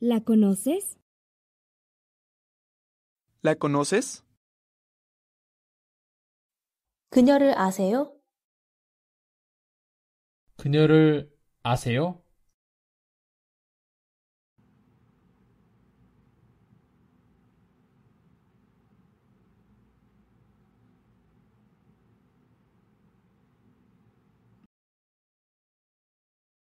¿La conoces? ¿La conoces? ¿La aseo ¿La aseo.